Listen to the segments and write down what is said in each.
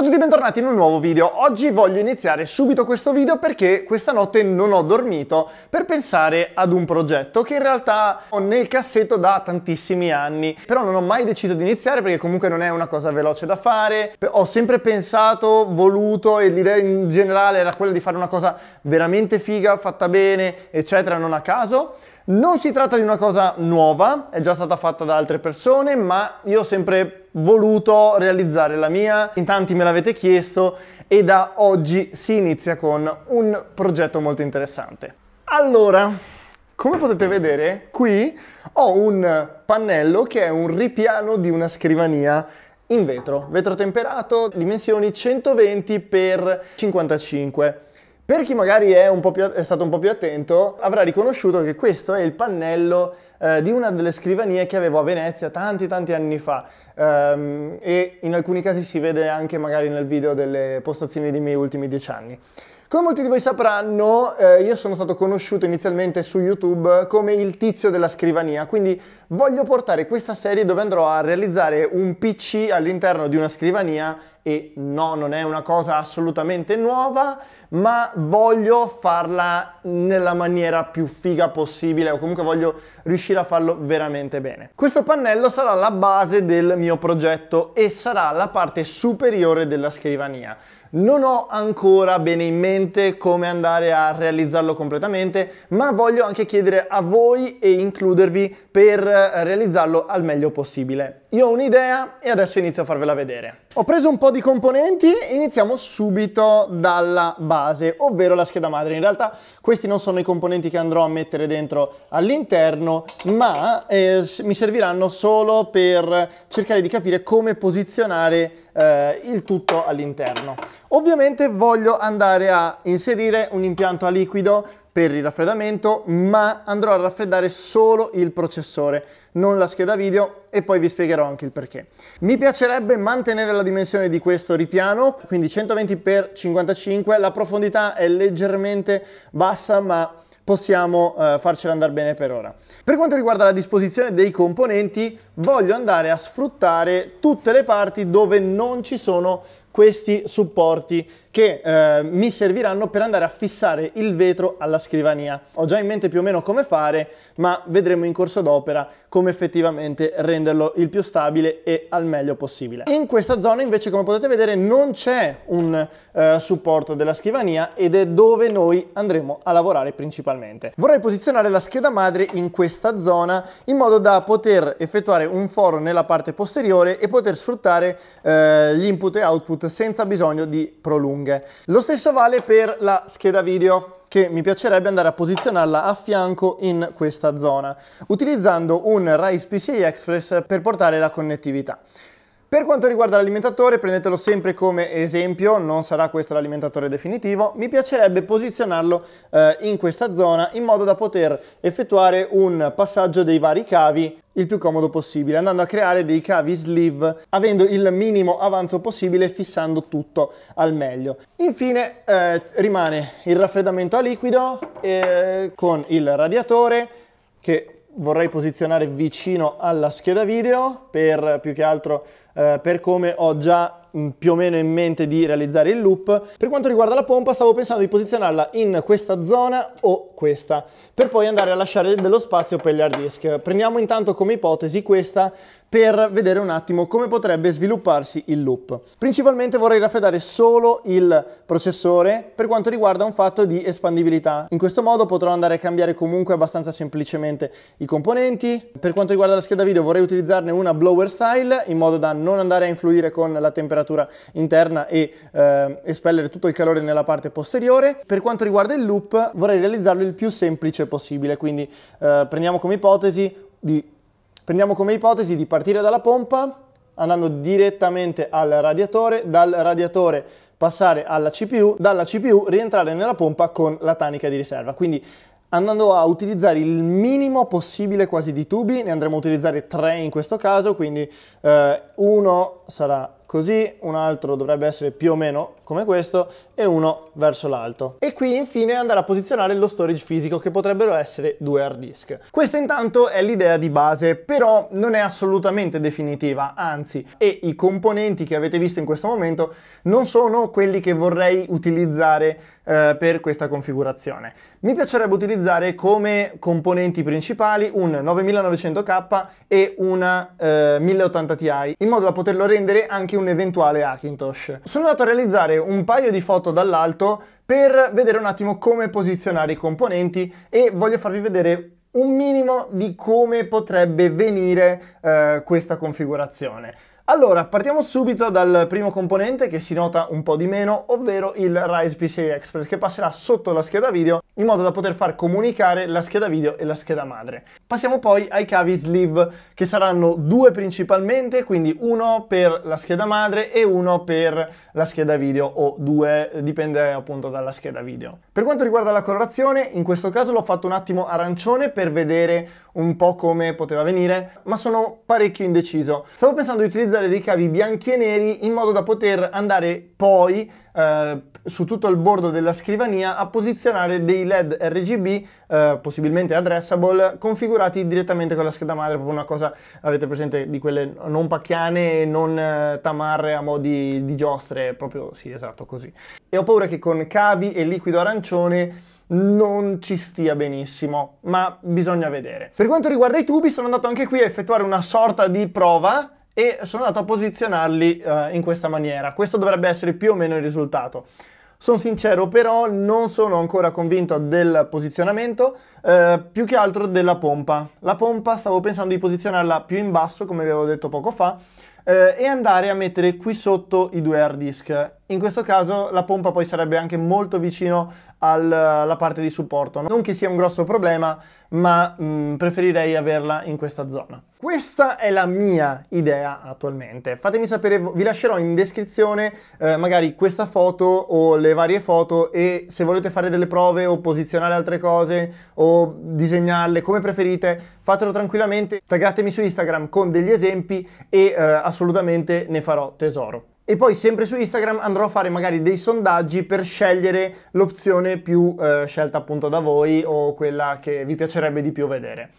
Ciao a tutti e bentornati in un nuovo video. Oggi voglio iniziare subito questo video perché questa notte non ho dormito per pensare ad un progetto che in realtà ho nel cassetto da tantissimi anni, però non ho mai deciso di iniziare perché comunque non è una cosa veloce da fare. Ho sempre pensato, voluto e l'idea in generale era quella di fare una cosa veramente figa, fatta bene, eccetera, non a caso. Non si tratta di una cosa nuova, è già stata fatta da altre persone, ma io ho sempre voluto realizzare la mia, in tanti me l'avete chiesto e da oggi si inizia con un progetto molto interessante. Allora, come potete vedere, qui ho un pannello che è un ripiano di una scrivania in vetro, vetro temperato, dimensioni 120 x 55 per chi magari è, più, è, stato un po' più attento, avrà riconosciuto che questo è il pannello eh, di una delle scrivanie che avevo a Venezia tanti tanti anni fa ehm, e in alcuni casi si vede anche magari nel video delle postazioni dei miei ultimi dieci anni. Come molti di voi sapranno, eh, io sono stato conosciuto inizialmente su YouTube come il tizio della scrivania, quindi voglio portare questa serie dove andrò a realizzare un PC all'interno di una scrivania e no, non è una cosa assolutamente nuova, ma voglio farla nella maniera più figa possibile o comunque voglio riuscire a farlo veramente bene. Questo pannello sarà la base del mio progetto e sarà la parte superiore della scrivania. Non ho ancora bene in mente come andare a realizzarlo completamente, ma voglio anche chiedere a voi e includervi per realizzarlo al meglio possibile. Io ho un'idea e adesso inizio a farvela vedere. Ho preso un po' di componenti e iniziamo subito dalla base, ovvero la scheda madre. In realtà questi non sono i componenti che andrò a mettere dentro all'interno, ma eh, mi serviranno solo per cercare di capire come posizionare eh, il tutto all'interno. Ovviamente voglio andare a inserire un impianto a liquido per il raffreddamento, ma andrò a raffreddare solo il processore, non la scheda video e poi vi spiegherò anche il perché. Mi piacerebbe mantenere la dimensione di questo ripiano, quindi 120x55, la profondità è leggermente bassa ma possiamo eh, farcela andare bene per ora. Per quanto riguarda la disposizione dei componenti, voglio andare a sfruttare tutte le parti dove non ci sono questi supporti che eh, mi serviranno per andare a fissare il vetro alla scrivania. Ho già in mente più o meno come fare, ma vedremo in corso d'opera come effettivamente renderlo il più stabile e al meglio possibile. In questa zona invece, come potete vedere, non c'è un eh, supporto della scrivania ed è dove noi andremo a lavorare principalmente. Vorrei posizionare la scheda madre in questa zona in modo da poter effettuare un foro nella parte posteriore e poter sfruttare eh, gli input e output senza bisogno di prolungare lunghe. Lo stesso vale per la scheda video che mi piacerebbe andare a posizionarla a fianco in questa zona, utilizzando un Rise PCI Express per portare la connettività. Per quanto riguarda l'alimentatore, prendetelo sempre come esempio, non sarà questo l'alimentatore definitivo, mi piacerebbe posizionarlo eh, in questa zona in modo da poter effettuare un passaggio dei vari cavi il più comodo possibile, andando a creare dei cavi sleeve, avendo il minimo avanzo possibile fissando tutto al meglio. Infine eh, rimane il raffreddamento a liquido eh, con il radiatore che vorrei posizionare vicino alla scheda video per più che altro eh, per come ho già più o meno in mente di realizzare il loop. Per quanto riguarda la pompa stavo pensando di posizionarla in questa zona o questa, per poi andare a lasciare dello spazio per gli hard disk. Prendiamo intanto come ipotesi questa per vedere un attimo come potrebbe svilupparsi il loop. Principalmente vorrei raffreddare solo il processore per quanto riguarda un fatto di espandibilità. In questo modo potrò andare a cambiare comunque abbastanza semplicemente i componenti. Per quanto riguarda la scheda video vorrei utilizzarne una blower style in modo da non andare a influire con la temperatura temperatura interna e eh, espellere tutto il calore nella parte posteriore. Per quanto riguarda il loop vorrei realizzarlo il più semplice possibile, quindi eh, prendiamo, come di, prendiamo come ipotesi di partire dalla pompa andando direttamente al radiatore, dal radiatore passare alla CPU, dalla CPU rientrare nella pompa con la tanica di riserva. Quindi andando a utilizzare il minimo possibile quasi di tubi, ne andremo a utilizzare tre in questo caso, quindi eh, uno sarà così un altro dovrebbe essere più o meno come questo e uno verso l'alto. E qui infine andare a posizionare lo storage fisico che potrebbero essere due hard disk. Questa intanto è l'idea di base, però non è assolutamente definitiva, anzi, e i componenti che avete visto in questo momento non sono quelli che vorrei utilizzare eh, per questa configurazione. Mi piacerebbe utilizzare come componenti principali un 9900K e una eh, 1080 Ti, in modo da poterlo rendere anche un un eventuale Hackintosh. Sono andato a realizzare un paio di foto dall'alto per vedere un attimo come posizionare i componenti e voglio farvi vedere un minimo di come potrebbe venire eh, questa configurazione. Allora, partiamo subito dal primo componente che si nota un po' di meno, ovvero il Rise PCI Express che passerà sotto la scheda video in modo da poter far comunicare la scheda video e la scheda madre. Passiamo poi ai cavi sleeve che saranno due principalmente, quindi uno per la scheda madre e uno per la scheda video o due, dipende appunto dalla scheda video. Per quanto riguarda la colorazione, in questo caso l'ho fatto un attimo arancione per vedere un po' come poteva venire, ma sono parecchio indeciso. Stavo pensando di utilizzare usare dei cavi bianchi e neri in modo da poter andare poi eh, su tutto il bordo della scrivania a posizionare dei LED RGB, eh, possibilmente addressable, configurati direttamente con la scheda madre, proprio una cosa, avete presente, di quelle non pacchiane, e non eh, tamarre a modi di giostre, proprio sì, esatto, così. E ho paura che con cavi e liquido arancione non ci stia benissimo, ma bisogna vedere. Per quanto riguarda i tubi, sono andato anche qui a effettuare una sorta di prova e sono andato a posizionarli uh, in questa maniera. Questo dovrebbe essere più o meno il risultato. Sono sincero però non sono ancora convinto del posizionamento, eh, più che altro della pompa. La pompa stavo pensando di posizionarla più in basso come vi avevo detto poco fa eh, e andare a mettere qui sotto i due hard disk in questo caso la pompa poi sarebbe anche molto vicino alla eh, parte di supporto. Non che sia un grosso problema, ma mh, mm, preferirei averla in questa zona. Questa è la mia idea attualmente. Fatemi sapere, vi lascerò in descrizione eh, magari questa foto o le varie foto e se volete fare delle prove o posizionare altre cose o disegnarle come preferite, fatelo tranquillamente. Taggatemi su Instagram con degli esempi e eh, assolutamente ne farò tesoro e poi sempre su Instagram andrò a fare magari dei sondaggi per scegliere l'opzione più eh, scelta appunto da voi o quella che vi piacerebbe di più vedere.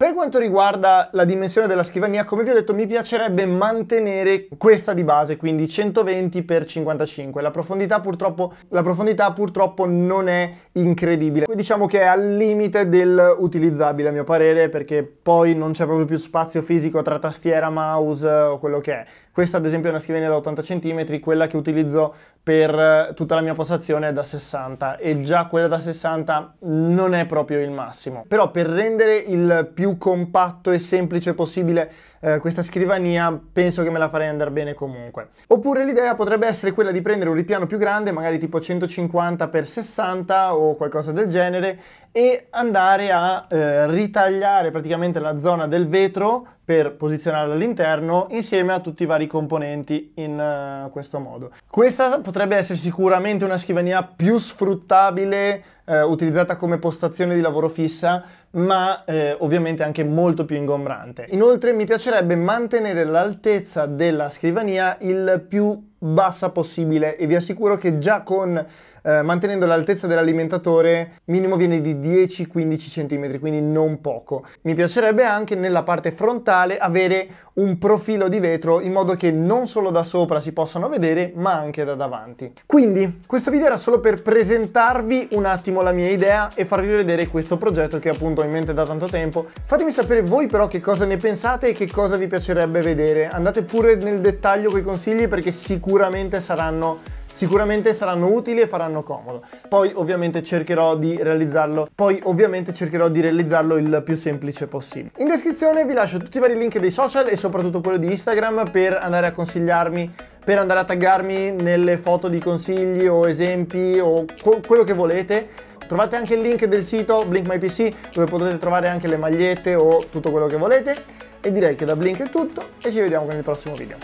Per quanto riguarda la dimensione della scrivania, come vi ho detto, mi piacerebbe mantenere questa di base, quindi 120 x 55. La profondità purtroppo, la profondità purtroppo non è incredibile. Diciamo che è al limite del utilizzabile a mio parere, perché poi non c'è proprio più spazio fisico tra tastiera, mouse o quello che è. Questa ad esempio è una scrivania da 80 cm, quella che utilizzo per eh, tutta la mia postazione è da 60 e già quella da 60 non è proprio il massimo. Però per rendere il più compatto e semplice possibile eh, questa scrivania, penso che me la farei andare bene comunque. Oppure l'idea potrebbe essere quella di prendere un ripiano più grande, magari tipo 150x60 o qualcosa del genere, e andare a eh, ritagliare praticamente la zona del vetro per posizionarlo all'interno insieme a tutti i vari componenti in uh, questo modo. Questa potrebbe essere sicuramente una scrivania più sfruttabile eh, utilizzata come postazione di lavoro fissa ma eh, ovviamente anche molto più ingombrante. Inoltre mi piacerebbe mantenere l'altezza della scrivania il più bassa possibile e vi assicuro che già con eh, mantenendo l'altezza dell'alimentatore minimo viene di 10-15 cm quindi non poco mi piacerebbe anche nella parte frontale avere un profilo di vetro in modo che non solo da sopra si possano vedere ma anche da davanti quindi questo video era solo per presentarvi un attimo la mia idea e farvi vedere questo progetto che appunto ho in mente da tanto tempo fatemi sapere voi però che cosa ne pensate e che cosa vi piacerebbe vedere andate pure nel dettaglio con i consigli perché sicuramente sicuramente saranno sicuramente saranno utili e faranno comodo. Poi ovviamente cercherò di realizzarlo, poi ovviamente cercherò di realizzarlo il più semplice possibile. In descrizione vi lascio tutti i vari link dei social e soprattutto quello di Instagram per andare a consigliarmi per andare a taggarmi nelle foto di consigli o esempi o quello che volete. Trovate anche il link del sito Blink My PC dove potete trovare anche le magliette o tutto quello che volete. E direi che da Blink è tutto e ci vediamo con il prossimo video.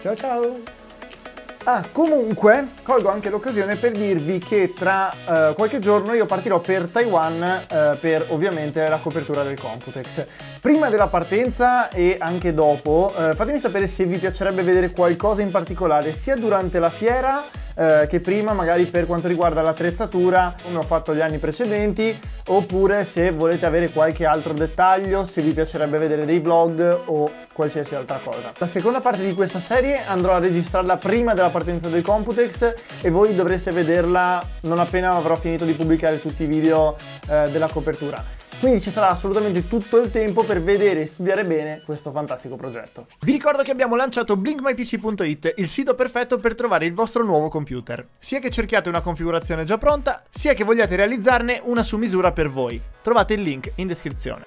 Ciao ciao! Ah, comunque, colgo anche l'occasione per dirvi che tra eh, qualche giorno io partirò per Taiwan eh, per ovviamente la copertura del Computex. Prima della partenza e anche dopo, eh, fatemi sapere se vi piacerebbe vedere qualcosa in particolare sia durante la fiera eh, che prima magari per quanto riguarda l'attrezzatura come ho fatto gli anni precedenti oppure se volete avere qualche altro dettaglio se vi piacerebbe vedere dei vlog o qualsiasi altra cosa. La seconda parte di questa serie andrò a registrarla prima della partenza del Computex e voi dovreste vederla non appena avrò finito di pubblicare tutti i video eh, della copertura quindi ci sarà assolutamente tutto il tempo per vedere e studiare bene questo fantastico progetto. Vi ricordo che abbiamo lanciato blinkmypc.it, il sito perfetto per trovare il vostro nuovo computer, sia che cerchiate una configurazione già pronta, sia che vogliate realizzarne una su misura per voi. Trovate il link in descrizione.